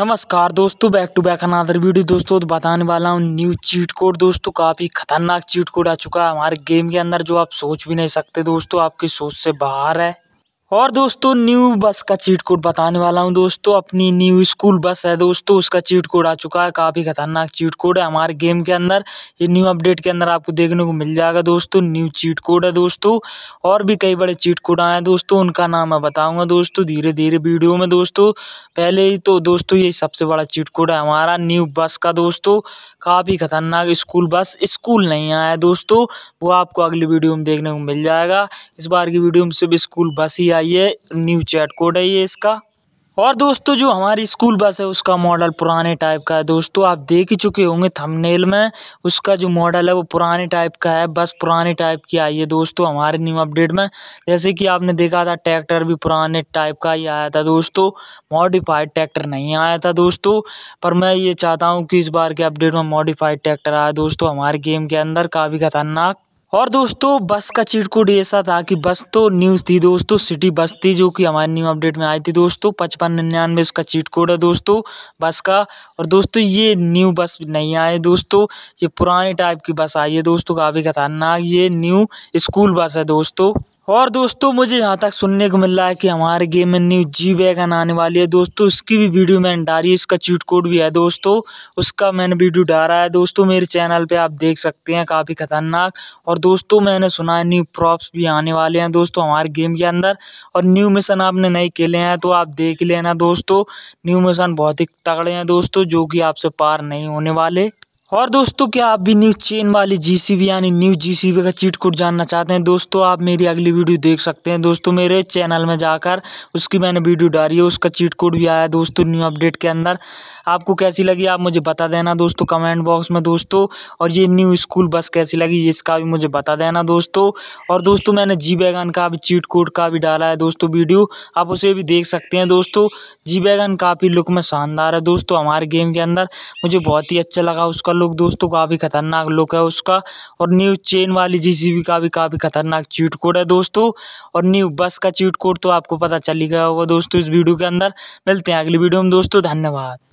नमस्कार दोस्तों back to back another video दोस्तों तो बताने वाला हूँ न्यू चीट कोड दोस्तों काफ़ी खतरनाक चीट कोड आ चुका है हमारे गेम के अंदर जो आप सोच भी नहीं सकते दोस्तों आपकी सोच से बाहर है और दोस्तों न्यू बस का चीट कोड बताने वाला हूं दोस्तों अपनी न्यू स्कूल बस है दोस्तों उसका चीट कोड आ चुका है काफ़ी खतरनाक चीट कोड है हमारे गेम के अंदर ये न्यू अपडेट के अंदर आपको देखने को मिल जाएगा दोस्तों न्यू चीट कोड है दोस्तों और भी कई बड़े चीट कोड आए हैं दोस्तों उनका नाम मैं बताऊँगा दोस्तों धीरे धीरे वीडियो में दोस्तों पहले ही तो दोस्तों ये सबसे बड़ा चीट कोड है हमारा न्यू बस का दोस्तों काफ़ी खतरनाक स्कूल बस स्कूल नहीं आया दोस्तों वो आपको अगली वीडियो में देखने को मिल जाएगा इस बार की वीडियो में सिर्फ स्कूल बस ही आई ये न्यू चैट कोड है ये इसका और दोस्तों जो हमारी स्कूल बस है उसका मॉडल पुराने टाइप का है दोस्तों आप देख ही चुके होंगे थंबनेल में उसका जो मॉडल है वो पुराने टाइप का है बस पुराने टाइप की आई है दोस्तों हमारे न्यू अपडेट में जैसे कि आपने देखा था ट्रैक्टर भी पुराने टाइप का ही आया था दोस्तों मॉडिफाइड ट्रैक्टर नहीं आया था दोस्तों पर मैं ये चाहता हूँ कि इस बार के अपडेट में मॉडिफाइड ट्रैक्टर आया दोस्तों हमारे गेम के अंदर काफ़ी खतरनाक और दोस्तों बस का चिटकुट ऐसा था कि बस तो न्यूज़ थी दोस्तों सिटी बस थी जो कि हमारे न्यू अपडेट में आई थी दोस्तों पचपन निन्यानवे उसका चीट कोड है दोस्तों बस का और दोस्तों ये न्यू बस नहीं आए दोस्तों ये पुराने टाइप की बस आई है दोस्तों काफ़ी खतरनाक ये न्यू स्कूल बस है दोस्तों और दोस्तों मुझे यहाँ तक सुनने को मिल रहा है कि हमारे गेम में न्यू जी वैगन आने वाली है दोस्तों उसकी भी वीडियो मैंने डाली इसका चीट कोड भी है दोस्तों उसका मैंने वीडियो डाला है दोस्तों मेरे चैनल पे आप देख सकते हैं काफ़ी खतरनाक और दोस्तों मैंने सुना है न्यू प्रॉप्स भी आने वाले हैं दोस्तों हमारे गेम के अंदर और न्यू मिशन आपने नहीं खेले हैं तो आप देख लेना दोस्तों न्यू मिशन बहुत ही तगड़े हैं दोस्तों जो कि आपसे पार नहीं होने वाले और दोस्तों क्या आप भी न्यू चेन वाली जीसीबी यानी न्यू जीसीबी का चीट कोड जानना चाहते हैं दोस्तों आप मेरी अगली वीडियो देख सकते हैं दोस्तों मेरे चैनल में जाकर उसकी मैंने वीडियो डाली है उसका चीट कोड भी आया है दोस्तों न्यू अपडेट के अंदर आपको कैसी लगी आप मुझे बता देना दोस्तों कमेंट बॉक्स में दोस्तों और ये न्यू स्कूल बस कैसी लगी इसका भी मुझे बता देना दोस्तों और दोस्तों मैंने जी बैगन का भी चीट कोड का भी डाला है दोस्तों वीडियो आप उसे भी देख सकते हैं दोस्तों जी बैगन काफ़ी लुक में शानदार है दोस्तों हमारे गेम के अंदर मुझे बहुत ही अच्छा लगा उसका लोग दोस्तों तो काफ़ी ख़तरनाक लुक है उसका और न्यू चेन वाली जीसीबी का भी काफ़ी ख़तरनाक चीट कोड है दोस्तों और न्यू बस का चीट कोड तो आपको पता चल ही गया होगा दोस्तों इस वीडियो के अंदर मिलते हैं अगली वीडियो में दोस्तों धन्यवाद